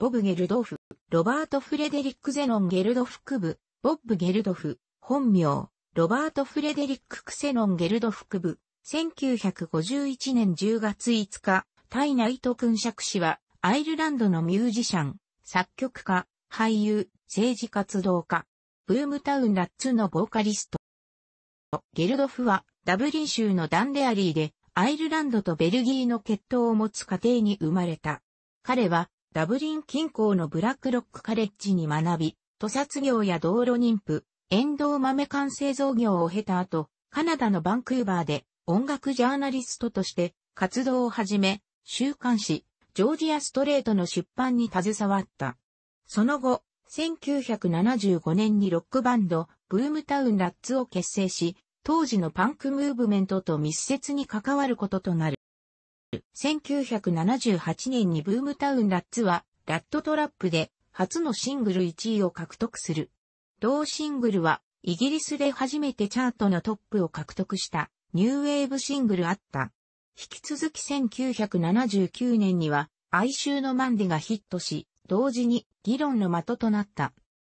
ボブ・ゲルドフ、ロバート・フレデリック・ゼノン・ゲルドフ区部、ボッブ・ゲルドフ、本名、ロバート・フレデリック・クセノン・ゲルドフ区部、1951年10月5日、タイナイト君爵氏は、アイルランドのミュージシャン、作曲家、俳優、政治活動家、ブームタウン・ラッツのボーカリスト。ゲルドフは、ダブリン州のダンデアリーで、アイルランドとベルギーの血統を持つ家庭に生まれた。彼は、ダブリン近郊のブラックロックカレッジに学び、土殺業や道路妊婦、沿道豆缶製造業を経た後、カナダのバンクーバーで音楽ジャーナリストとして活動を始め、週刊誌、ジョージアストレートの出版に携わった。その後、1975年にロックバンド、ブームタウンラッツを結成し、当時のパンクムーブメントと密接に関わることとなる。1978年にブームタウンラッツは、ラットトラップで初のシングル1位を獲得する。同シングルは、イギリスで初めてチャートのトップを獲得したニューウェーブシングルあった。引き続き1979年には哀愁のマンデがヒットし、同時に議論の的となった。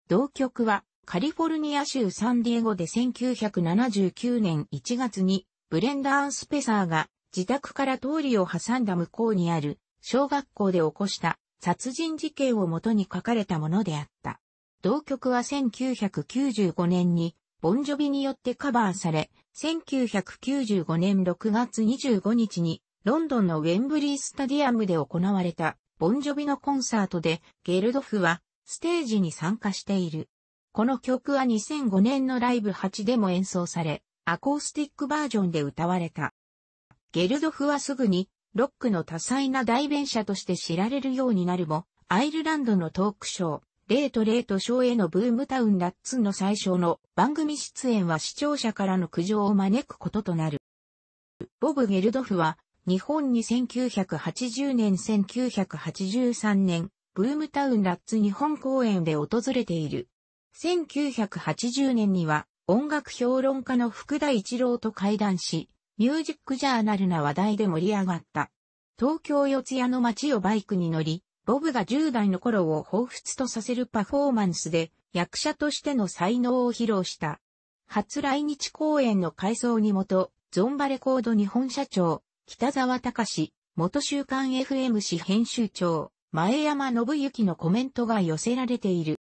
同曲はカリフォルニア州サンディエゴで1979年1月にブレンダーン・スペサーが自宅から通りを挟んだ向こうにある小学校で起こした殺人事件をもとに書かれたものであった。同曲は1995年にボンジョビによってカバーされ、1995年6月25日にロンドンのウェンブリースタディアムで行われたボンジョビのコンサートでゲルドフはステージに参加している。この曲は2005年のライブ8でも演奏され、アコースティックバージョンで歌われた。ゲルドフはすぐに、ロックの多彩な代弁者として知られるようになるも、アイルランドのトークショー、レートレートショーへのブームタウンラッツンの最初の番組出演は視聴者からの苦情を招くこととなる。ボブ・ゲルドフは、日本に1980年1983年、ブームタウンラッツ日本公演で訪れている。1980年には、音楽評論家の福田一郎と会談し、ミュージックジャーナルな話題で盛り上がった。東京四谷の街をバイクに乗り、ボブが10代の頃を彷彿とさせるパフォーマンスで役者としての才能を披露した。初来日公演の改装にもと、ゾンバレコード日本社長、北沢隆、元週刊 FM 誌編集長、前山信之のコメントが寄せられている。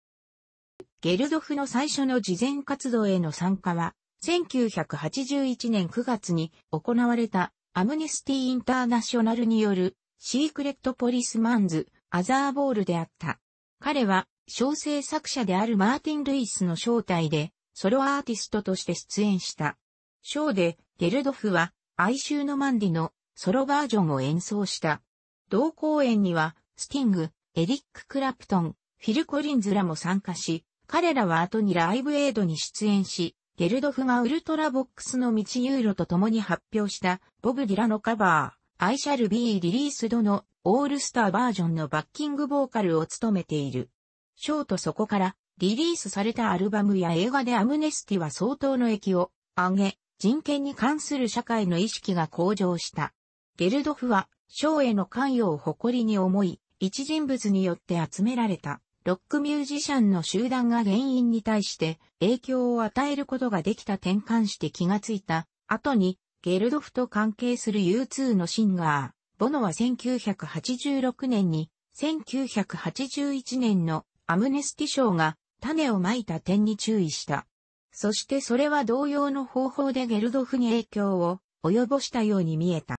ゲルドフの最初の慈善活動への参加は、1981年9月に行われたアムネスティ・インターナショナルによるシークレット・ポリスマンズ・アザー・ボールであった。彼は小生作者であるマーティン・ルイスの正体でソロアーティストとして出演した。ショーでゲルドフは哀愁のマンディのソロバージョンを演奏した。同公演にはスティング、エリック・クラプトン、フィル・コリンズらも参加し、彼らは後にライブエイドに出演し、ゲルドフがウルトラボックスの道ユーロと共に発表したボブ・ディラのカバー、アイシャル・ビー・リリースドのオールスターバージョンのバッキングボーカルを務めている。ショーとそこからリリースされたアルバムや映画でアムネスティは相当の益を上げ、人権に関する社会の意識が向上した。ゲルドフは、ショーへの関与を誇りに思い、一人物によって集められた。ロックミュージシャンの集団が原因に対して影響を与えることができた転換して気がついた後にゲルドフと関係する U2 のシンガー、ボノは1986年に1981年のアムネスティ賞が種をまいた点に注意した。そしてそれは同様の方法でゲルドフに影響を及ぼしたように見えた。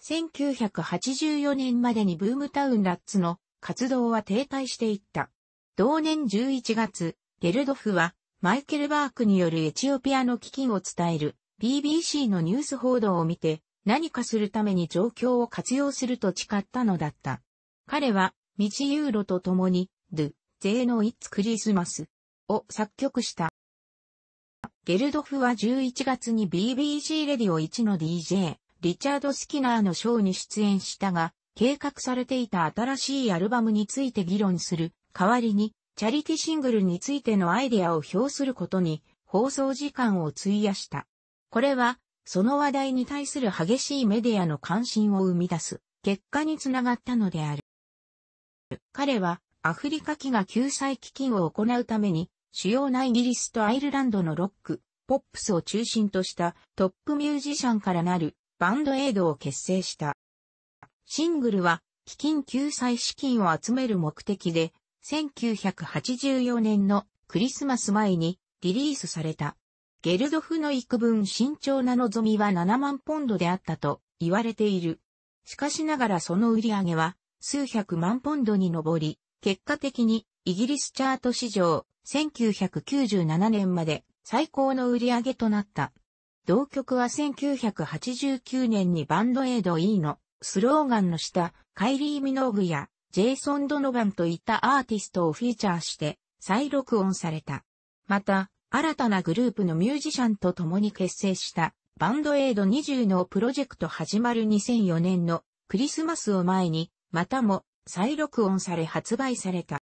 1984年までにブームタウンラッツの活動は停滞していった。同年11月、ゲルドフは、マイケル・バークによるエチオピアの基金を伝える BBC のニュース報道を見て、何かするために状況を活用すると誓ったのだった。彼は、道ユーロと共に、ドゥ、ゼーノ・イッツ・クリスマスを作曲した。ゲルドフは11月に BBC レディオ1の DJ、リチャード・スキナーのショーに出演したが、計画されていた新しいアルバムについて議論する代わりに、チャリティシングルについてのアイデアを表することに放送時間を費やした。これは、その話題に対する激しいメディアの関心を生み出す結果につながったのである。彼はアフリカ機が救済基金を行うために主要なイギリスとアイルランドのロック、ポップスを中心としたトップミュージシャンからなるバンドエイドを結成した。シングルは、基金救済資金を集める目的で、1984年のクリスマス前にリリースされた。ゲルドフの幾分慎重な望みは7万ポンドであったと言われている。しかしながらその売り上げは数百万ポンドに上り、結果的にイギリスチャート史上1997年まで最高の売り上げとなった。同曲は1989年にバンドエイド E のスローガンの下、カイリー・ミノーグやジェイソン・ドノバンといったアーティストをフィーチャーして再録音された。また、新たなグループのミュージシャンと共に結成したバンドエイド20のプロジェクト始まる2004年のクリスマスを前に、またも再録音され発売された。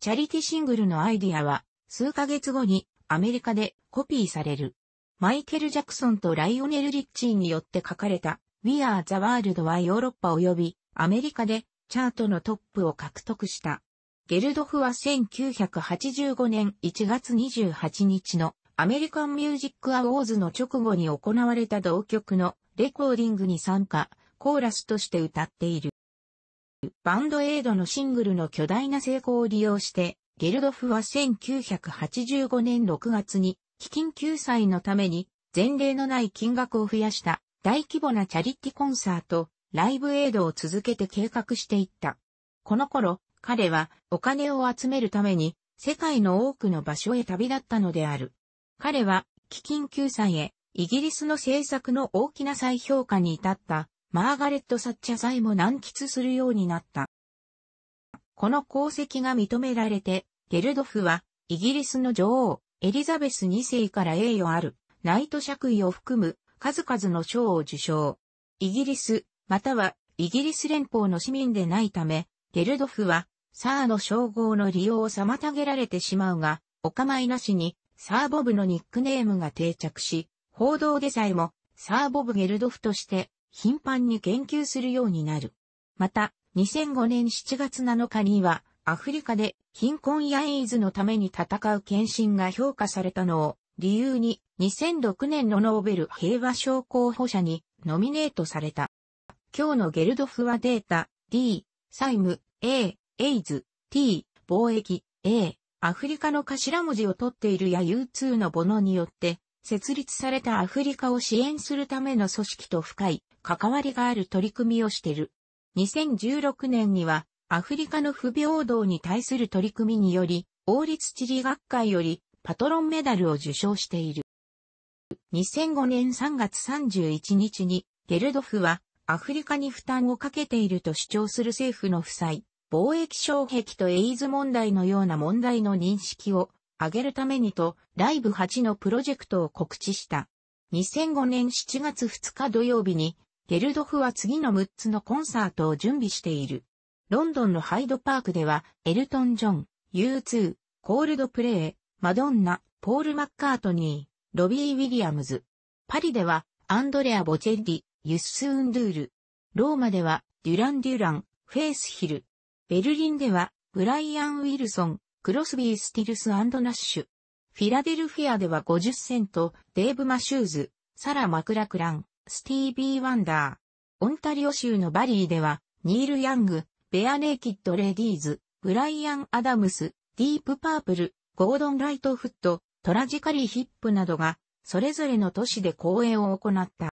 チャリティシングルのアイディアは数ヶ月後にアメリカでコピーされる。マイケル・ジャクソンとライオネル・リッチーによって書かれた We Are the World はヨーロッパ及びアメリカでチャートのトップを獲得した。ゲルドフは1985年1月28日のアメリカンミュージックアウォーズの直後に行われた同曲のレコーディングに参加、コーラスとして歌っている。バンドエイドのシングルの巨大な成功を利用して、ゲルドフは1985年6月に基金救済のために前例のない金額を増やした大規模なチャリティコンサート、ライブエイドを続けて計画していった。この頃、彼はお金を集めるために世界の多くの場所へ旅立ったのである。彼は基金救済へイギリスの政策の大きな再評価に至ったマーガレット・サッチャ祭も難喫するようになった。この功績が認められて、ゲルドフはイギリスの女王エリザベス2世から栄誉あるナイト爵位を含む数々の賞を受賞。イギリス、またはイギリス連邦の市民でないため、ゲルドフは、サーの称号の利用を妨げられてしまうが、お構いなしに、サーボブのニックネームが定着し、報道でさえも、サーボブ・ゲルドフとして、頻繁に言及するようになる。また、2005年7月7日には、アフリカで貧困やエイズのために戦う献身が評価されたのを理由に2006年のノーベル平和賞候補者にノミネートされた。今日のゲルドフはデータ、D、債務、A、エイズ、T、貿易、A、アフリカの頭文字を取っているや U2 のボノによって設立されたアフリカを支援するための組織と深い関わりがある取り組みをしている。2016年にはアフリカの不平等に対する取り組みにより、王立地理学会よりパトロンメダルを受賞している。2005年3月31日に、ゲルドフはアフリカに負担をかけていると主張する政府の負債、貿易障壁とエイズ問題のような問題の認識を上げるためにと、ライブ8のプロジェクトを告知した。2005年7月2日土曜日に、ゲルドフは次の6つのコンサートを準備している。ロンドンのハイドパークでは、エルトン・ジョン、U2、コールドプレイ、マドンナ、ポール・マッカートニー、ロビー・ウィリアムズ。パリでは、アンドレア・ボチェッリ、ユッス・ウンドゥール。ローマでは、デュラン・デュラン、フェイス・ヒル。ベルリンでは、ブライアン・ウィルソン、クロスビー・スティルス・アンド・ナッシュ。フィラデルフィアでは50セント、デーブ・マシューズ、サラ・マクラクラン、スティービー・ワンダー。オンタリオ州のバリーでは、ニール・ヤング、ベア・ネイキッド・レディーズ、ブライアン・アダムス、ディープ・パープル、ゴードン・ライトフット、トラジカリー・ヒップなどが、それぞれの都市で公演を行った。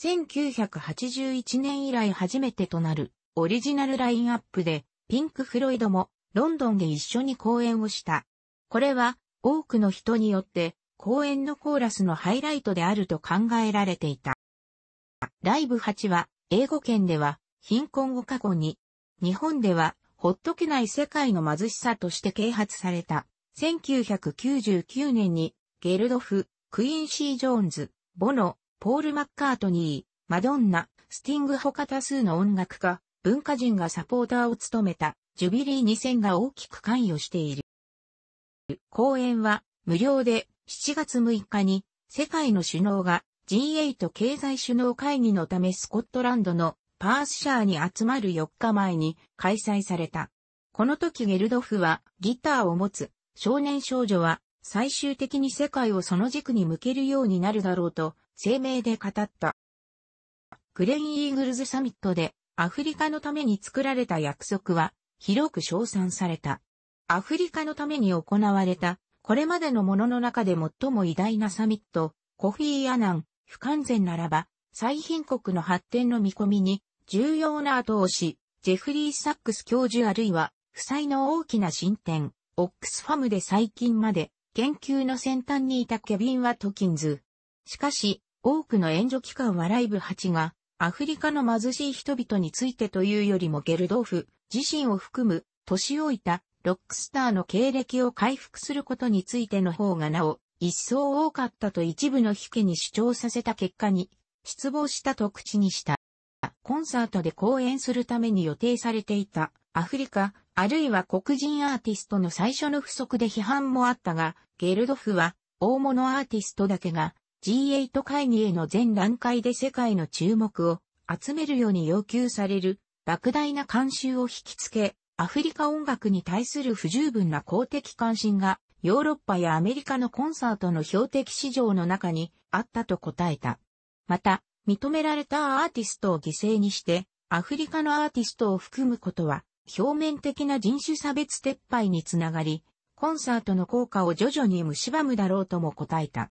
1981年以来初めてとなるオリジナルラインアップで、ピンク・フロイドもロンドンで一緒に公演をした。これは多くの人によって公演のコーラスのハイライトであると考えられていた。ライブ8は英語圏では貧困を過去に、日本ではほっとけない世界の貧しさとして啓発された1999年に、ゲルドフ、クインシー・ジョーンズ、ボノ、ポール・マッカートニー、マドンナ、スティング他多数の音楽家、文化人がサポーターを務めた、ジュビリー2000が大きく関与している。公演は、無料で、7月6日に、世界の首脳が G8 経済首脳会議のためスコットランドのパースシャーに集まる4日前に開催された。この時ゲルドフはギターを持つ少年少女は最終的に世界をその軸に向けるようになるだろうと声明で語った。グレイン・イーグルズサミットでアフリカのために作られた約束は広く称賛された。アフリカのために行われたこれまでのものの中で最も偉大なサミット、コフィー・アナン、不完全ならば、最貧国の発展の見込みに重要な後押し、ジェフリー・サックス教授あるいは、負債の大きな進展、オックスファムで最近まで研究の先端にいたケビン・ワトキンズ。しかし、多くの援助機関はライブ8がアフリカの貧しい人々についてというよりもゲルドーフ自身を含む年老いたロックスターの経歴を回復することについての方がなお一層多かったと一部の引けに主張させた結果に失望したと口にした。コンサートで講演するために予定されていたアフリカ、あるいは黒人アーティストの最初の不足で批判もあったが、ゲルドフは、大物アーティストだけが、G8 会議への全段階で世界の注目を集めるように要求される、莫大な慣習を引きつけ、アフリカ音楽に対する不十分な公的関心が、ヨーロッパやアメリカのコンサートの標的市場の中にあったと答えた。また、認められたアーティストを犠牲にして、アフリカのアーティストを含むことは表面的な人種差別撤廃につながり、コンサートの効果を徐々に蝕むだろうとも答えた。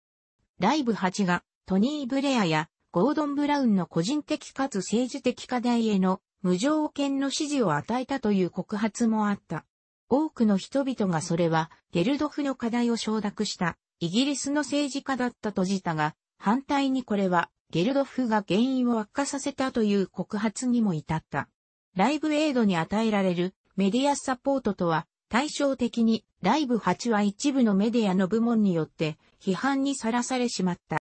ライブ8がトニー・ブレアやゴードン・ブラウンの個人的かつ政治的課題への無条件の支持を与えたという告発もあった。多くの人々がそれはゲルドフの課題を承諾したイギリスの政治家だったとじたが反対にこれはゲルドフが原因を悪化させたという告発にも至った。ライブエイドに与えられるメディアサポートとは、対照的にライブ8は一部のメディアの部門によって批判にさらされしまった。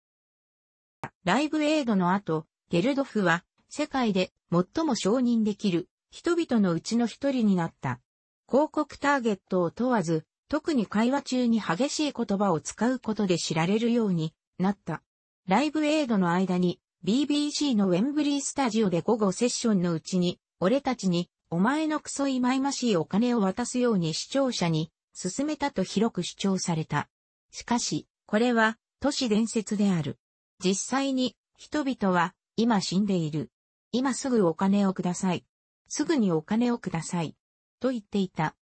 ライブエイドの後、ゲルドフは世界で最も承認できる人々のうちの一人になった。広告ターゲットを問わず、特に会話中に激しい言葉を使うことで知られるようになった。ライブエイドの間に BBC のウェンブリースタジオで午後セッションのうちに俺たちに、お前のクソいまいましいお金を渡すように視聴者に、進めたと広く主張された。しかし、これは、都市伝説である。実際に、人々は、今死んでいる。今すぐお金をください。すぐにお金をください。と言っていた。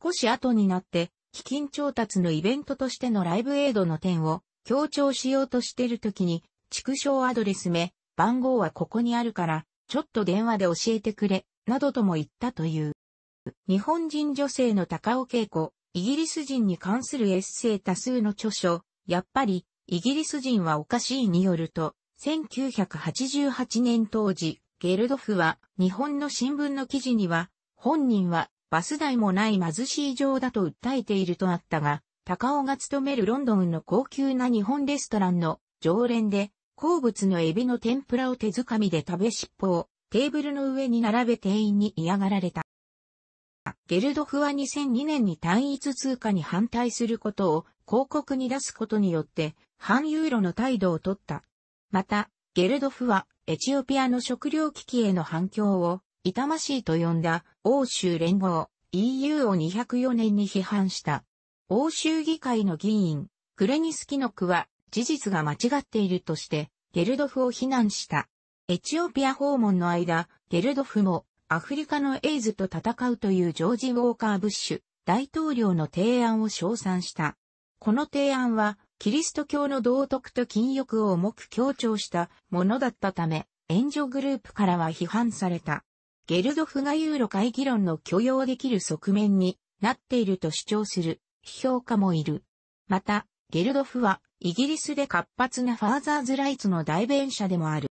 少し後になって、基金調達のイベントとしてのライブエイドの点を強調しようとしている時に、畜生アドレスめ、番号はここにあるから、ちょっと電話で教えてくれ、などとも言ったという。日本人女性の高尾恵子、イギリス人に関するエッセイ多数の著書、やっぱり、イギリス人はおかしいによると、1988年当時、ゲルドフは日本の新聞の記事には、本人はバス代もない貧しい情だと訴えているとあったが、高尾が勤めるロンドンの高級な日本レストランの常連で、好物のエビの天ぷらを手づかみで食べ尻尾をテーブルの上に並べ店員に嫌がられた。ゲルドフは2002年に単一通貨に反対することを広告に出すことによって反ユーロの態度をとった。また、ゲルドフはエチオピアの食料危機への反響を痛ましいと呼んだ欧州連合 EU を204年に批判した。欧州議会の議員、クレニスキノクは事実が間違っているとして、ゲルドフを非難した。エチオピア訪問の間、ゲルドフもアフリカのエイズと戦うというジョージ・ウォーカー・ブッシュ大統領の提案を称賛した。この提案は、キリスト教の道徳と禁欲を重く強調したものだったため、援助グループからは批判された。ゲルドフがユーロ会議論の許容できる側面になっていると主張する批評家もいる。また、ゲルドフはイギリスで活発なファーザーズライツの代弁者でもある。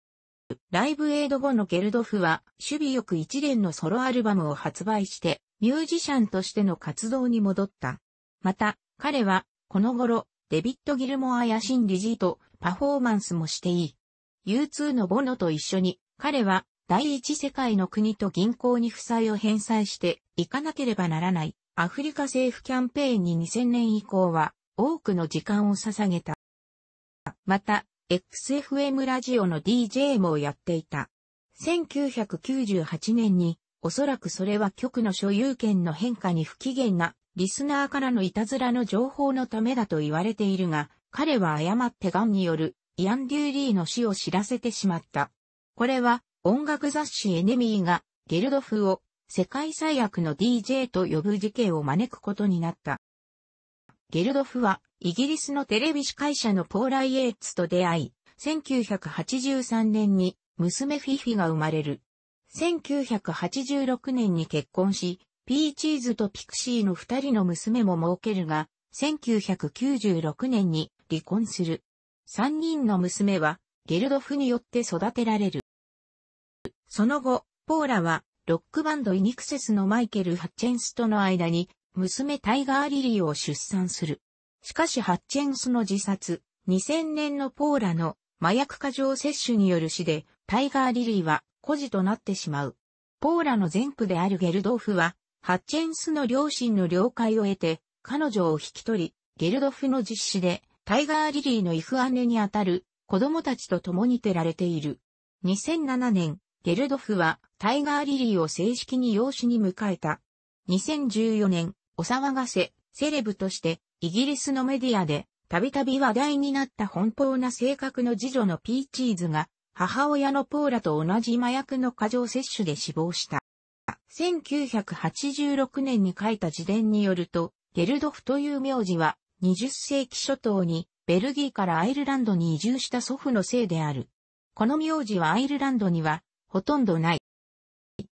ライブエイド後のゲルドフは、守備よく一連のソロアルバムを発売して、ミュージシャンとしての活動に戻った。また、彼は、この頃、デビット・ギルモアやシン・リジーとパフォーマンスもしていい。U2 のボノと一緒に、彼は、第一世界の国と銀行に負債を返済していかなければならないアフリカ政府キャンペーンに2000年以降は多くの時間を捧げた。また、XFM ラジオの DJ もやっていた。1998年に、おそらくそれは局の所有権の変化に不機嫌な、リスナーからのいたずらの情報のためだと言われているが、彼は誤ってガンによる、イアン・デューリーの死を知らせてしまった。これは、音楽雑誌エネミーが、ゲルドフを、世界最悪の DJ と呼ぶ事件を招くことになった。ゲルドフは、イギリスのテレビ司会者のポーラ・イエーツと出会い、1983年に娘フィフィが生まれる。1986年に結婚し、ピーチーズとピクシーの二人の娘も設けるが、1996年に離婚する。三人の娘は、ゲルドフによって育てられる。その後、ポーラは、ロックバンドイニクセスのマイケル・ハッチェンスとの間に娘タイガー・リリーを出産する。しかしハッチェンスの自殺、2000年のポーラの麻薬過剰摂取による死で、タイガー・リリーは孤児となってしまう。ポーラの前夫であるゲルドフは、ハッチェンスの両親の了解を得て、彼女を引き取り、ゲルドフの実施で、タイガー・リリーのイフ姉にあたる子供たちと共に照られている。2007年、ゲルドフはタイガー・リリーを正式に養子に迎えた。2014年、お騒がせ、セレブとして、イギリスのメディアで、たびたび話題になった奔放な性格の次女のピーチーズが、母親のポーラと同じ麻薬の過剰摂取で死亡した。1986年に書いた自伝によると、ゲルドフという名字は、20世紀初頭に、ベルギーからアイルランドに移住した祖父のせいである。この名字はアイルランドには、ほとんどない。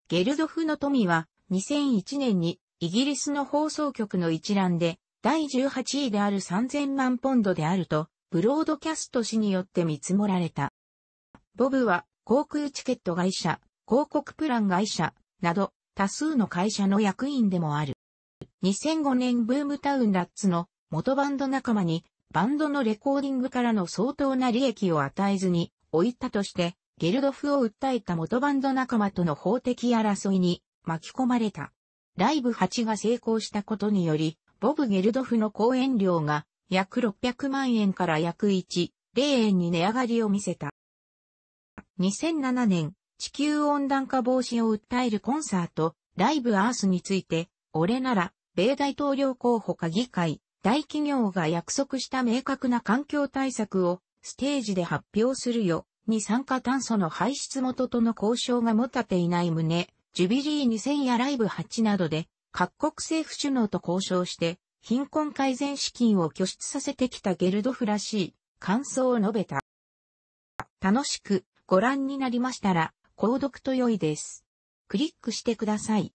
ゲルドフの富は、2001年にイギリスの放送局の一覧で、第18位である3000万ポンドであると、ブロードキャスト誌によって見積もられた。ボブは、航空チケット会社、広告プラン会社、など、多数の会社の役員でもある。2005年ブームタウンラッツの元バンド仲間に、バンドのレコーディングからの相当な利益を与えずに、置いたとして、ゲルドフを訴えた元バンド仲間との法的争いに巻き込まれた。ライブ8が成功したことにより、ボブ・ゲルドフの講演料が約600万円から約1、0円に値上がりを見せた。2007年、地球温暖化防止を訴えるコンサート、ライブアースについて、俺なら、米大統領候補か議会、大企業が約束した明確な環境対策を、ステージで発表するよ、に酸化炭素の排出元との交渉が持たていない旨、ジュビリー2000やライブ8などで各国政府首脳と交渉して貧困改善資金を拠出させてきたゲルドフらしい感想を述べた。楽しくご覧になりましたら購読と良いです。クリックしてください。